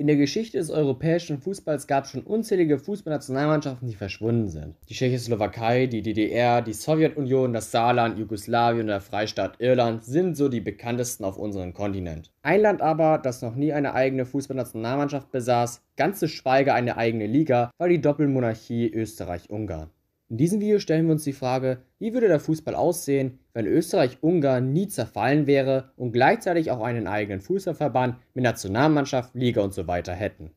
In der Geschichte des europäischen Fußballs gab es schon unzählige Fußballnationalmannschaften, die verschwunden sind. Die Tschechoslowakei, die DDR, die Sowjetunion, das Saarland, Jugoslawien und der Freistaat Irland sind so die bekanntesten auf unserem Kontinent. Ein Land aber, das noch nie eine eigene Fußballnationalmannschaft besaß, ganz zu schweige eine eigene Liga, war die Doppelmonarchie Österreich-Ungarn. In diesem Video stellen wir uns die Frage, wie würde der Fußball aussehen, wenn Österreich-Ungarn nie zerfallen wäre und gleichzeitig auch einen eigenen Fußballverband mit Nationalmannschaft, Liga und so weiter hätten.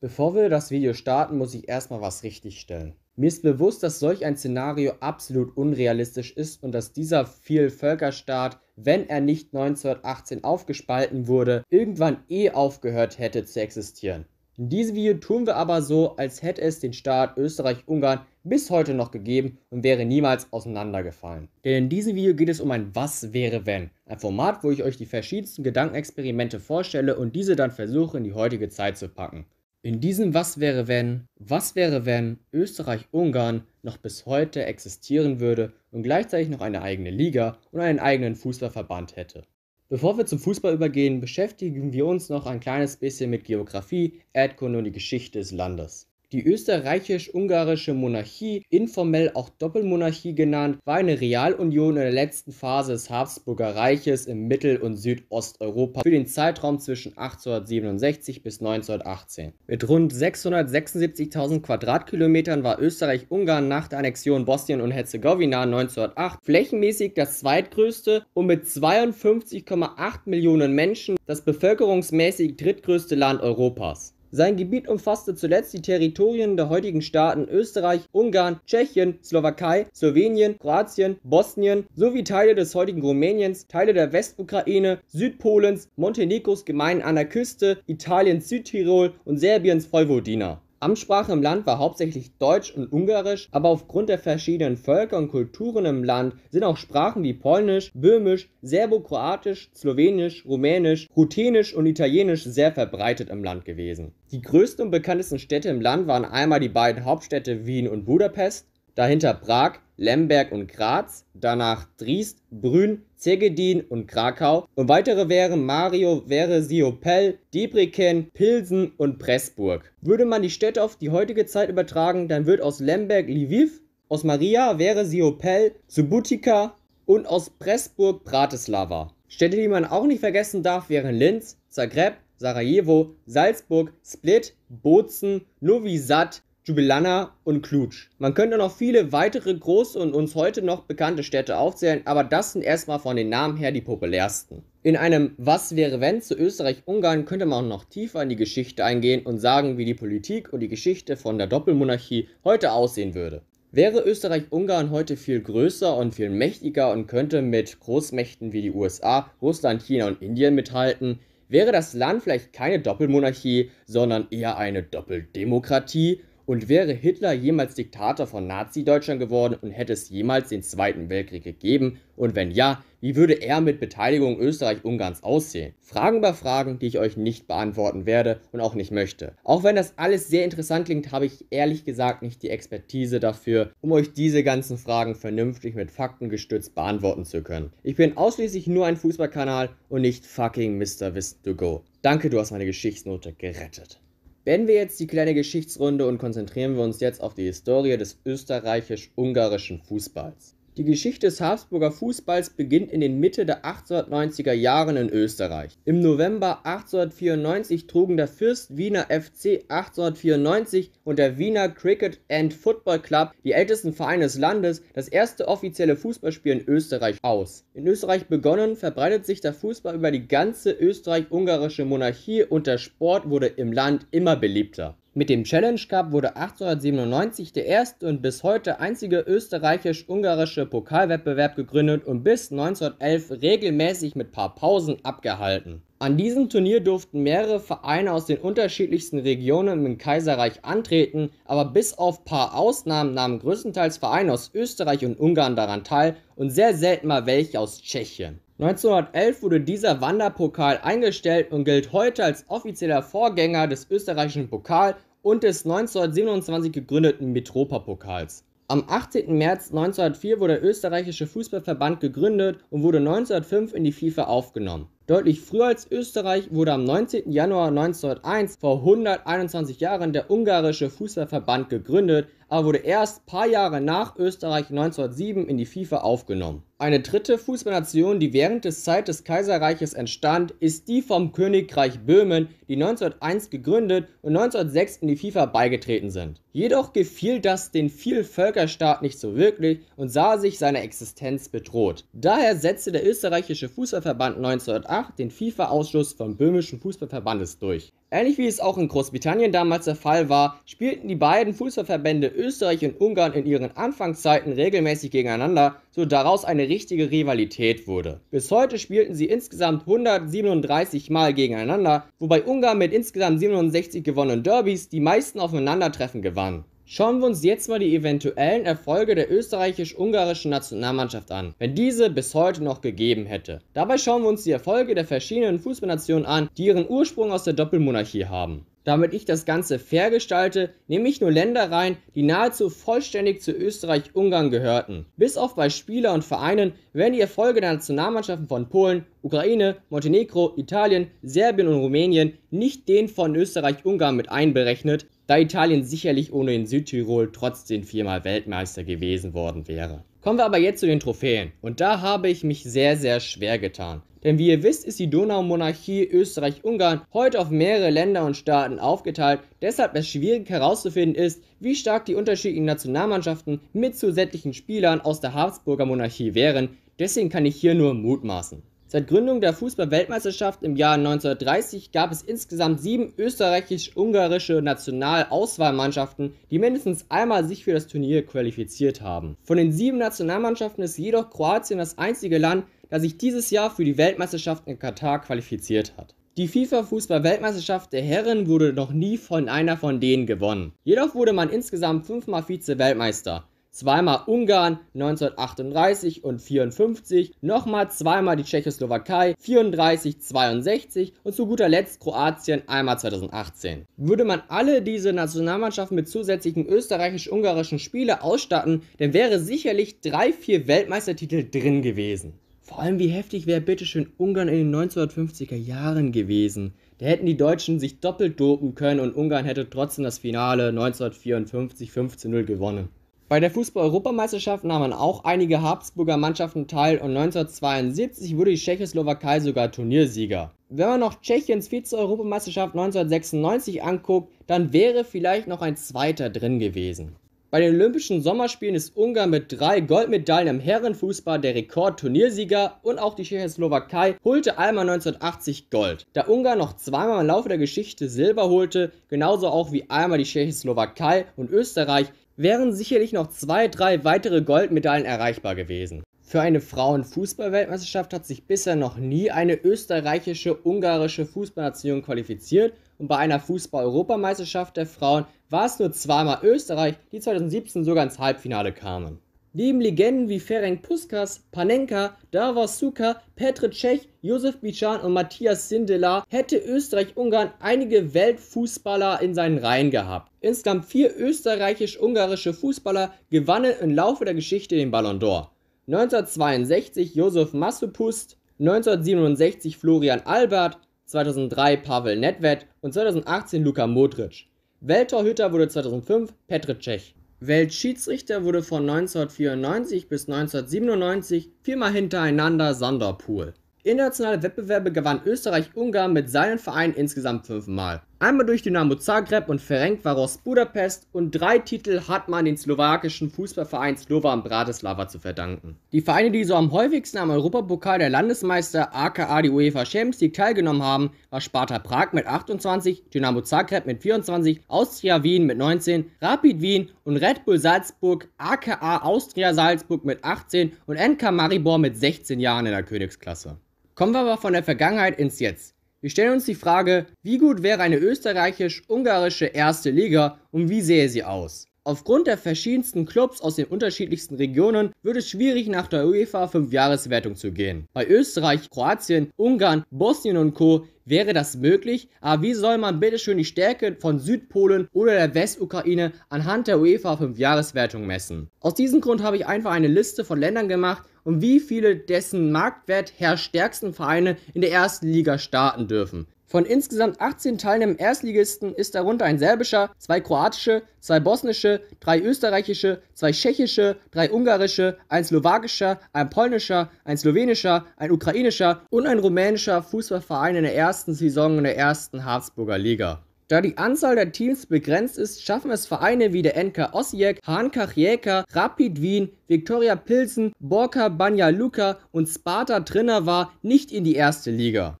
Bevor wir das Video starten, muss ich erstmal was richtigstellen. Mir ist bewusst, dass solch ein Szenario absolut unrealistisch ist und dass dieser Vielvölkerstaat, wenn er nicht 1918 aufgespalten wurde, irgendwann eh aufgehört hätte zu existieren. In diesem Video tun wir aber so, als hätte es den Staat Österreich-Ungarn bis heute noch gegeben und wäre niemals auseinandergefallen. Denn in diesem Video geht es um ein Was wäre wenn. Ein Format, wo ich euch die verschiedensten Gedankenexperimente vorstelle und diese dann versuche in die heutige Zeit zu packen. In diesem Was wäre wenn, was wäre wenn Österreich-Ungarn noch bis heute existieren würde und gleichzeitig noch eine eigene Liga und einen eigenen Fußballverband hätte. Bevor wir zum Fußball übergehen, beschäftigen wir uns noch ein kleines bisschen mit Geografie, Erdkunde und die Geschichte des Landes. Die österreichisch-ungarische Monarchie, informell auch Doppelmonarchie genannt, war eine Realunion in der letzten Phase des Habsburger Reiches im Mittel- und Südosteuropa für den Zeitraum zwischen 1867 bis 1918. Mit rund 676.000 Quadratkilometern war Österreich-Ungarn nach der Annexion Bosnien und Herzegowina 1908 flächenmäßig das zweitgrößte und mit 52,8 Millionen Menschen das bevölkerungsmäßig drittgrößte Land Europas. Sein Gebiet umfasste zuletzt die Territorien der heutigen Staaten Österreich, Ungarn, Tschechien, Slowakei, Slowenien, Kroatien, Bosnien sowie Teile des heutigen Rumäniens, Teile der Westukraine, Südpolens, Montenegros Gemeinden an der Küste, Italiens Südtirol und Serbiens Vojvodina. Amtssprache im Land war hauptsächlich Deutsch und Ungarisch, aber aufgrund der verschiedenen Völker und Kulturen im Land sind auch Sprachen wie Polnisch, Böhmisch, Serbokroatisch, Slowenisch, Rumänisch, Ruthenisch und Italienisch sehr verbreitet im Land gewesen. Die größten und bekanntesten Städte im Land waren einmal die beiden Hauptstädte Wien und Budapest dahinter Prag, Lemberg und Graz, danach Driest, Brünn, Zegedin und Krakau und weitere wären Mario, Veresiopel, Debreken, Pilsen und Pressburg. Würde man die Städte auf die heutige Zeit übertragen, dann wird aus Lemberg Lviv, aus Maria Veresiopel Subutica und aus Pressburg Bratislava. Städte, die man auch nicht vergessen darf, wären Linz, Zagreb, Sarajevo, Salzburg, Split, Bozen, Novi Sad, Jubilana und Klutsch. Man könnte noch viele weitere große und uns heute noch bekannte Städte aufzählen, aber das sind erstmal von den Namen her die populärsten. In einem Was wäre wenn zu Österreich-Ungarn könnte man noch tiefer in die Geschichte eingehen und sagen, wie die Politik und die Geschichte von der Doppelmonarchie heute aussehen würde. Wäre Österreich-Ungarn heute viel größer und viel mächtiger und könnte mit Großmächten wie die USA, Russland, China und Indien mithalten, wäre das Land vielleicht keine Doppelmonarchie, sondern eher eine Doppeldemokratie und wäre Hitler jemals Diktator von Nazi-Deutschland geworden und hätte es jemals den Zweiten Weltkrieg gegeben? Und wenn ja, wie würde er mit Beteiligung Österreich-Ungarns aussehen? Fragen über Fragen, die ich euch nicht beantworten werde und auch nicht möchte. Auch wenn das alles sehr interessant klingt, habe ich ehrlich gesagt nicht die Expertise dafür, um euch diese ganzen Fragen vernünftig mit Fakten gestützt beantworten zu können. Ich bin ausschließlich nur ein Fußballkanal und nicht fucking Mr. Wissen to Go. Danke, du hast meine Geschichtsnote gerettet. Beenden wir jetzt die kleine Geschichtsrunde und konzentrieren wir uns jetzt auf die Historie des österreichisch-ungarischen Fußballs. Die Geschichte des Habsburger Fußballs beginnt in den Mitte der 1890er Jahren in Österreich. Im November 1894 trugen der Fürst Wiener FC 1894 und der Wiener Cricket and Football Club, die ältesten Vereine des Landes, das erste offizielle Fußballspiel in Österreich aus. In Österreich begonnen, verbreitet sich der Fußball über die ganze österreich-ungarische Monarchie und der Sport wurde im Land immer beliebter. Mit dem Challenge Cup wurde 1897 der erste und bis heute einzige österreichisch-ungarische Pokalwettbewerb gegründet und bis 1911 regelmäßig mit paar Pausen abgehalten. An diesem Turnier durften mehrere Vereine aus den unterschiedlichsten Regionen im Kaiserreich antreten, aber bis auf paar Ausnahmen nahmen größtenteils Vereine aus Österreich und Ungarn daran teil und sehr selten mal welche aus Tschechien. 1911 wurde dieser Wanderpokal eingestellt und gilt heute als offizieller Vorgänger des österreichischen Pokal und des 1927 gegründeten Mitropa-Pokals. Am 18. März 1904 wurde der österreichische Fußballverband gegründet und wurde 1905 in die FIFA aufgenommen Deutlich früher als Österreich wurde am 19. Januar 1901 vor 121 Jahren der ungarische Fußballverband gegründet, aber wurde erst ein paar Jahre nach Österreich 1907 in die FIFA aufgenommen. Eine dritte Fußballnation, die während des Zeit des Kaiserreiches entstand, ist die vom Königreich Böhmen, die 1901 gegründet und 1906 in die FIFA beigetreten sind. Jedoch gefiel das den Vielvölkerstaat nicht so wirklich und sah sich seiner Existenz bedroht. Daher setzte der österreichische Fußballverband 1901 2008 den FIFA-Ausschluss vom böhmischen Fußballverbandes durch. Ähnlich wie es auch in Großbritannien damals der Fall war, spielten die beiden Fußballverbände Österreich und Ungarn in ihren Anfangszeiten regelmäßig gegeneinander, so daraus eine richtige Rivalität wurde. Bis heute spielten sie insgesamt 137 Mal gegeneinander, wobei Ungarn mit insgesamt 67 gewonnenen Derbys die meisten Aufeinandertreffen gewann. Schauen wir uns jetzt mal die eventuellen Erfolge der österreichisch-ungarischen Nationalmannschaft an, wenn diese bis heute noch gegeben hätte. Dabei schauen wir uns die Erfolge der verschiedenen Fußballnationen an, die ihren Ursprung aus der Doppelmonarchie haben. Damit ich das Ganze fair gestalte, nehme ich nur Länder rein, die nahezu vollständig zu Österreich-Ungarn gehörten. Bis auf bei Spieler und Vereinen werden die Erfolge der Nationalmannschaften von Polen, Ukraine, Montenegro, Italien, Serbien und Rumänien nicht den von Österreich-Ungarn mit einberechnet, da Italien sicherlich ohne den Südtirol trotzdem viermal Weltmeister gewesen worden wäre. Kommen wir aber jetzt zu den Trophäen. Und da habe ich mich sehr, sehr schwer getan. Denn wie ihr wisst, ist die Donaumonarchie Österreich-Ungarn heute auf mehrere Länder und Staaten aufgeteilt, deshalb es schwierig herauszufinden ist, wie stark die unterschiedlichen Nationalmannschaften mit zusätzlichen Spielern aus der Habsburger Monarchie wären. Deswegen kann ich hier nur mutmaßen. Seit Gründung der Fußball-Weltmeisterschaft im Jahr 1930 gab es insgesamt sieben österreichisch-ungarische Nationalauswahlmannschaften, die mindestens einmal sich für das Turnier qualifiziert haben. Von den sieben Nationalmannschaften ist jedoch Kroatien das einzige Land, das sich dieses Jahr für die Weltmeisterschaft in Katar qualifiziert hat. Die FIFA-Fußball-Weltmeisterschaft der Herren wurde noch nie von einer von denen gewonnen. Jedoch wurde man insgesamt fünfmal Vize-Weltmeister zweimal Ungarn 1938 und 54, nochmal zweimal die Tschechoslowakei 34, 62 und zu guter Letzt Kroatien einmal 2018. Würde man alle diese Nationalmannschaften mit zusätzlichen österreichisch-ungarischen Spiele ausstatten, dann wäre sicherlich drei, vier Weltmeistertitel drin gewesen. Vor allem, wie heftig wäre bitteschön Ungarn in den 1950er Jahren gewesen. Da hätten die Deutschen sich doppelt dopen können und Ungarn hätte trotzdem das Finale 1954 15-0 gewonnen. Bei der Fußball-Europameisterschaft nahmen auch einige Habsburger Mannschaften teil und 1972 wurde die Tschechoslowakei sogar Turniersieger. Wenn man noch Tschechiens Vize-Europameisterschaft 1996 anguckt, dann wäre vielleicht noch ein zweiter drin gewesen. Bei den Olympischen Sommerspielen ist Ungarn mit drei Goldmedaillen im Herrenfußball der Rekord-Turniersieger und auch die Tschechoslowakei holte einmal 1980 Gold. Da Ungarn noch zweimal im Laufe der Geschichte Silber holte, genauso auch wie einmal die Tschechoslowakei und Österreich, wären sicherlich noch zwei, drei weitere Goldmedaillen erreichbar gewesen. Für eine Frauenfußball-Weltmeisterschaft hat sich bisher noch nie eine österreichische, ungarische Fußballnation qualifiziert und bei einer Fußball-Europameisterschaft der Frauen war es nur zweimal Österreich, die 2017 sogar ins Halbfinale kamen. Neben Legenden wie Ferenc Puskas, Panenka, Davos Suka, Petr Cech, Josef Bichan und Matthias Sindelar hätte Österreich-Ungarn einige Weltfußballer in seinen Reihen gehabt. Insgesamt vier österreichisch-ungarische Fußballer gewannen im Laufe der Geschichte den Ballon d'Or. 1962 Josef Massupust, 1967 Florian Albert, 2003 Pavel Nedved und 2018 Luka Modric. Welttorhüter wurde 2005 Petr Cech. Weltschiedsrichter wurde von 1994 bis 1997 viermal hintereinander Sanderpool. Internationale Wettbewerbe gewann Österreich-Ungarn mit seinen Vereinen insgesamt fünfmal Einmal durch Dynamo Zagreb und Ferenc Varos Budapest und drei Titel hat man den slowakischen Fußballverein Slovan Bratislava zu verdanken. Die Vereine, die so am häufigsten am Europapokal der Landesmeister aka die UEFA Champions League teilgenommen haben, war Sparta Prag mit 28, Dynamo Zagreb mit 24, Austria Wien mit 19, Rapid Wien und Red Bull Salzburg aka Austria Salzburg mit 18 und NK Maribor mit 16 Jahren in der Königsklasse. Kommen wir aber von der Vergangenheit ins Jetzt. Wir stellen uns die Frage, wie gut wäre eine österreichisch-ungarische erste Liga und wie sähe sie aus? Aufgrund der verschiedensten Clubs aus den unterschiedlichsten Regionen wird es schwierig, nach der UEFA 5 jahreswertung zu gehen. Bei Österreich, Kroatien, Ungarn, Bosnien und Co. wäre das möglich, aber wie soll man bitteschön die Stärke von Südpolen oder der Westukraine anhand der UEFA 5 jahreswertung messen? Aus diesem Grund habe ich einfach eine Liste von Ländern gemacht, um wie viele dessen Marktwert her stärksten Vereine in der ersten Liga starten dürfen. Von insgesamt 18 teilnehmenden Erstligisten ist darunter ein serbischer, zwei kroatische, zwei bosnische, drei österreichische, zwei tschechische, drei ungarische, ein slowakischer, ein polnischer, ein slowenischer, ein ukrainischer und ein rumänischer Fußballverein in der ersten Saison in der ersten Harzburger Liga. Da die Anzahl der Teams begrenzt ist, schaffen es Vereine wie der NK Osijek, Hankach Jäger, Rapid Wien, Viktoria Pilsen, Borka Banja Luka und Sparta Trinava nicht in die erste Liga.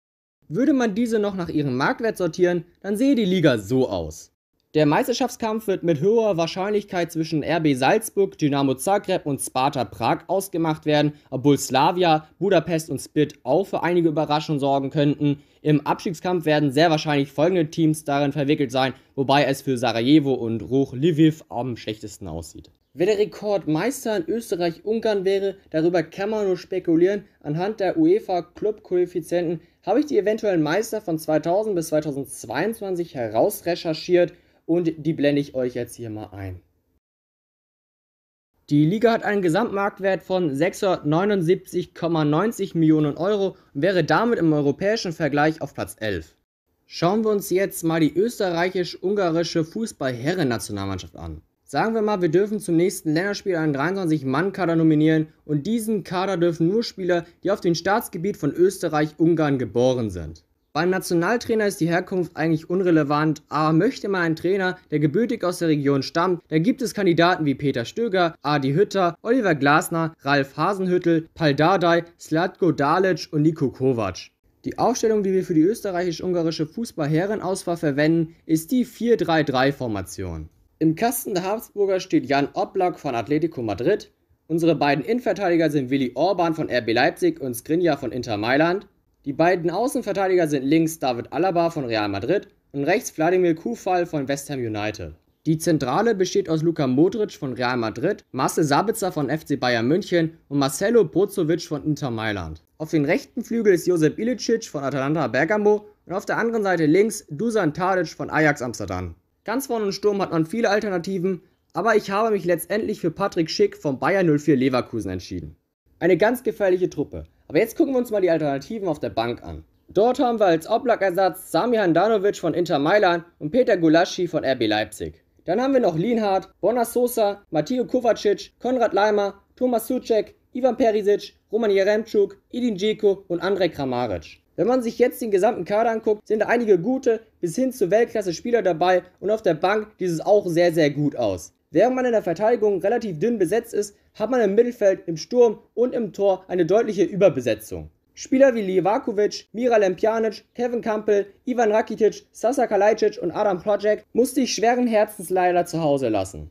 Würde man diese noch nach ihrem Marktwert sortieren, dann sehe die Liga so aus. Der Meisterschaftskampf wird mit höherer Wahrscheinlichkeit zwischen RB Salzburg, Dynamo Zagreb und Sparta Prag ausgemacht werden, obwohl Slavia, Budapest und Split auch für einige Überraschungen sorgen könnten. Im Abstiegskampf werden sehr wahrscheinlich folgende Teams darin verwickelt sein, wobei es für Sarajevo und Ruch Lviv am schlechtesten aussieht. Wer der Rekordmeister in Österreich-Ungarn wäre, darüber kann man nur spekulieren. Anhand der UEFA-Club-Koeffizienten habe ich die eventuellen Meister von 2000 bis 2022 herausrecherchiert und die blende ich euch jetzt hier mal ein. Die Liga hat einen Gesamtmarktwert von 679,90 Millionen Euro und wäre damit im europäischen Vergleich auf Platz 11. Schauen wir uns jetzt mal die österreichisch-ungarische Fußball-Herren-Nationalmannschaft an. Sagen wir mal, wir dürfen zum nächsten Länderspiel einen 23-Mann-Kader nominieren und diesen Kader dürfen nur Spieler, die auf dem Staatsgebiet von Österreich-Ungarn geboren sind. Beim Nationaltrainer ist die Herkunft eigentlich unrelevant, aber möchte man einen Trainer, der gebürtig aus der Region stammt, dann gibt es Kandidaten wie Peter Stöger, Adi Hütter, Oliver Glasner, Ralf Hasenhüttel, Pal Dardai, Slatko Dalic und Niko Kovac. Die Aufstellung, die wir für die österreichisch-ungarische Fußballherrenauswahl verwenden, ist die 4-3-3-Formation. Im Kasten der Habsburger steht Jan Oblak von Atletico Madrid. Unsere beiden Innenverteidiger sind Willi Orban von RB Leipzig und Skrinja von Inter Mailand. Die beiden Außenverteidiger sind links David Alaba von Real Madrid und rechts Vladimir Kufal von West Ham United. Die Zentrale besteht aus Luka Modric von Real Madrid, Marcel Sabitzer von FC Bayern München und Marcelo Brozovic von Inter Mailand. Auf den rechten Flügel ist Josep Ilicic von Atalanta Bergamo und auf der anderen Seite links Dusan Tadic von Ajax Amsterdam. Ganz vorne im Sturm hat man viele Alternativen, aber ich habe mich letztendlich für Patrick Schick vom Bayern 04 Leverkusen entschieden. Eine ganz gefährliche Truppe, aber jetzt gucken wir uns mal die Alternativen auf der Bank an. Dort haben wir als Oblak-Ersatz Sami Handanovic von Inter Mailand und Peter Gulaschi von RB Leipzig. Dann haben wir noch Lienhardt, Bonas Sosa, Matteo Kovacic, Konrad Leimer, Thomas Suchek, Ivan Perisic, Roman Jeremtschuk, Idin Dzeko und Andrej Kramaric. Wenn man sich jetzt den gesamten Kader anguckt, sind da einige gute bis hin zu Weltklasse-Spieler dabei und auf der Bank sieht es auch sehr, sehr gut aus. Während man in der Verteidigung relativ dünn besetzt ist, hat man im Mittelfeld, im Sturm und im Tor eine deutliche Überbesetzung. Spieler wie Livakovic, Mira Lempjanic, Kevin Kampel, Ivan Rakitic, Sasa Kalajdzic und Adam Projek musste ich schweren Herzens leider zu Hause lassen.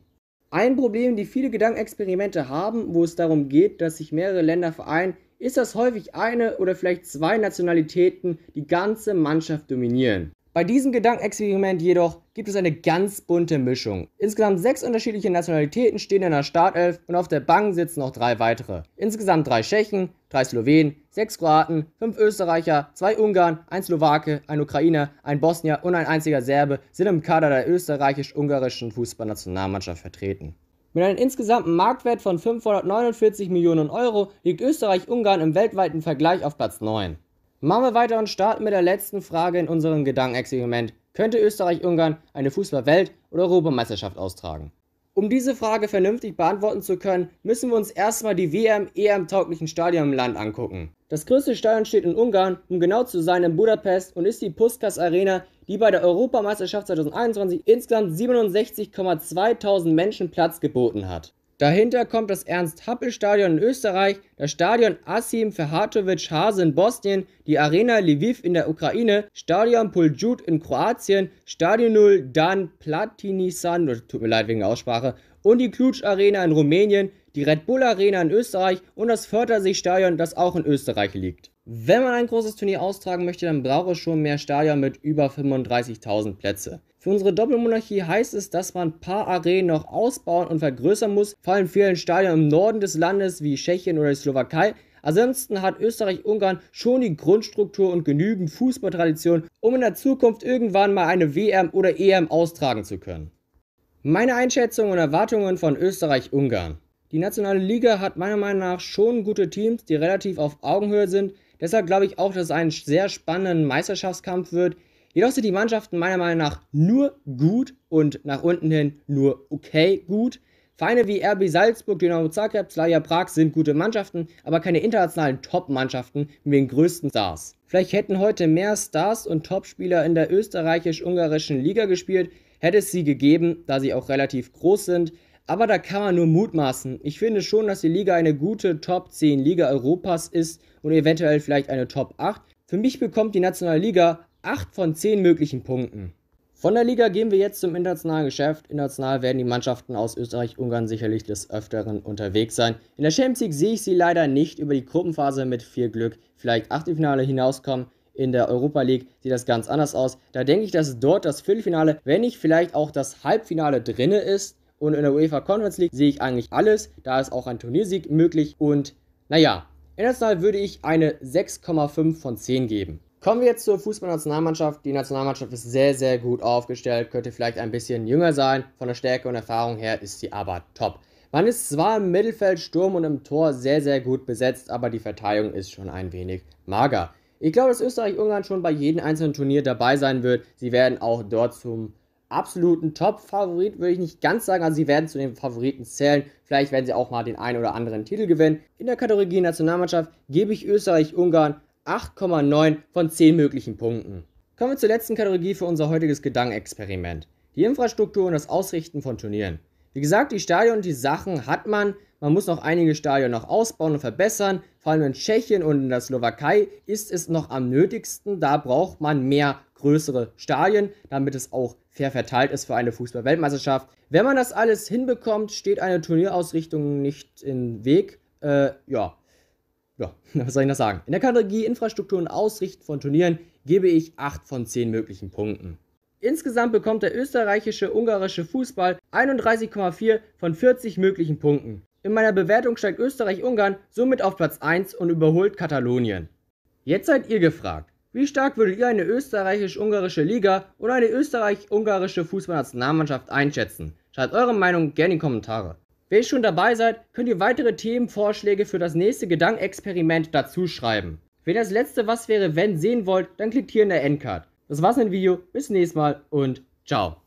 Ein Problem, die viele Gedankenexperimente haben, wo es darum geht, dass sich mehrere Länder vereinen, ist, dass häufig eine oder vielleicht zwei Nationalitäten die ganze Mannschaft dominieren. Bei diesem Gedankenexperiment jedoch gibt es eine ganz bunte Mischung. Insgesamt sechs unterschiedliche Nationalitäten stehen in der Startelf und auf der Bank sitzen noch drei weitere. Insgesamt drei Tschechen, drei Slowenen, sechs Kroaten, fünf Österreicher, zwei Ungarn, ein Slowake, ein Ukrainer, ein Bosnier und ein einziger Serbe sind im Kader der österreichisch-ungarischen Fußballnationalmannschaft vertreten. Mit einem insgesamten Marktwert von 549 Millionen Euro liegt Österreich-Ungarn im weltweiten Vergleich auf Platz 9. Machen wir weiter und starten mit der letzten Frage in unserem Gedankenexperiment. Könnte Österreich-Ungarn eine Fußball-Welt- oder Europameisterschaft austragen? Um diese Frage vernünftig beantworten zu können, müssen wir uns erstmal die WM-EM-tauglichen Stadien im Land angucken. Das größte Stadion steht in Ungarn, um genau zu sein in Budapest und ist die Puskas Arena, die bei der Europameisterschaft 2021 insgesamt 67,2000 Menschen Platz geboten hat. Dahinter kommt das Ernst-Happel-Stadion in Österreich, das Stadion Asim Ferhatovic Hase in Bosnien, die Arena Lviv in der Ukraine, Stadion Poljud in Kroatien, Stadion 0 Dan Platinisan, tut mir leid wegen der Aussprache, und die klutsch Arena in Rumänien, die Red Bull Arena in Österreich und das Förderseestadion, das auch in Österreich liegt. Wenn man ein großes Turnier austragen möchte, dann braucht es schon mehr Stadien mit über 35.000 Plätze. Für unsere Doppelmonarchie heißt es, dass man ein paar Arenen noch ausbauen und vergrößern muss, vor allem vielen Stadien im Norden des Landes wie Tschechien oder die Slowakei. Ansonsten hat Österreich-Ungarn schon die Grundstruktur und genügend Fußballtradition, um in der Zukunft irgendwann mal eine WM oder EM austragen zu können. Meine Einschätzungen und Erwartungen von Österreich-Ungarn. Die nationale Liga hat meiner Meinung nach schon gute Teams, die relativ auf Augenhöhe sind. Deshalb glaube ich auch, dass es einen sehr spannenden Meisterschaftskampf wird. Jedoch sind die Mannschaften meiner Meinung nach nur gut und nach unten hin nur okay gut. Vereine wie RB Salzburg, Dynamo Zagreb, Slavia Prag sind gute Mannschaften, aber keine internationalen Top-Mannschaften mit den größten Stars. Vielleicht hätten heute mehr Stars und Topspieler in der österreichisch-ungarischen Liga gespielt, hätte es sie gegeben, da sie auch relativ groß sind. Aber da kann man nur mutmaßen. Ich finde schon, dass die Liga eine gute Top 10 Liga Europas ist und eventuell vielleicht eine Top 8. Für mich bekommt die Nationale Liga 8 von 10 möglichen Punkten. Von der Liga gehen wir jetzt zum internationalen Geschäft. International werden die Mannschaften aus Österreich, Ungarn sicherlich des Öfteren unterwegs sein. In der Champions League sehe ich sie leider nicht über die Gruppenphase mit viel Glück vielleicht Achtelfinale hinauskommen. In der Europa League sieht das ganz anders aus. Da denke ich, dass dort das Viertelfinale, wenn nicht vielleicht auch das Halbfinale drinne ist. Und in der UEFA Conference League sehe ich eigentlich alles. Da ist auch ein Turniersieg möglich. Und naja, international würde ich eine 6,5 von 10 geben. Kommen wir jetzt zur Fußballnationalmannschaft. Die Nationalmannschaft ist sehr, sehr gut aufgestellt, könnte vielleicht ein bisschen jünger sein. Von der Stärke und Erfahrung her ist sie aber top. Man ist zwar im Mittelfeld, Sturm und im Tor sehr, sehr gut besetzt, aber die Verteilung ist schon ein wenig mager. Ich glaube, dass Österreich-Ungarn schon bei jedem einzelnen Turnier dabei sein wird. Sie werden auch dort zum absoluten Top-Favorit würde ich nicht ganz sagen. Also sie werden zu den Favoriten zählen. Vielleicht werden sie auch mal den einen oder anderen Titel gewinnen. In der Kategorie Nationalmannschaft gebe ich Österreich-Ungarn 8,9 von 10 möglichen Punkten. Kommen wir zur letzten Kategorie für unser heutiges Gedankenexperiment. Die Infrastruktur und das Ausrichten von Turnieren. Wie gesagt, die Stadion und die Sachen hat man. Man muss noch einige Stadien noch ausbauen und verbessern. Vor allem in Tschechien und in der Slowakei ist es noch am nötigsten. Da braucht man mehr größere Stadien, damit es auch fair verteilt ist für eine Fußball-Weltmeisterschaft. Wenn man das alles hinbekommt, steht eine Turnierausrichtung nicht im Weg. Äh, ja. Ja, was soll ich noch sagen? In der Kategorie Infrastruktur und Ausrichten von Turnieren gebe ich 8 von 10 möglichen Punkten. Insgesamt bekommt der österreichische ungarische Fußball 31,4 von 40 möglichen Punkten. In meiner Bewertung steigt Österreich-Ungarn somit auf Platz 1 und überholt Katalonien. Jetzt seid ihr gefragt. Wie stark würdet ihr eine österreichisch-ungarische Liga oder eine österreich-ungarische Fußballnationalmannschaft einschätzen? Schreibt eure Meinung gerne in die Kommentare. Wenn ihr schon dabei seid, könnt ihr weitere Themenvorschläge für das nächste Gedankenexperiment dazu schreiben. Wenn ihr das letzte Was wäre wenn sehen wollt, dann klickt hier in der Endcard. Das war's mit dem Video, bis zum nächsten Mal und ciao.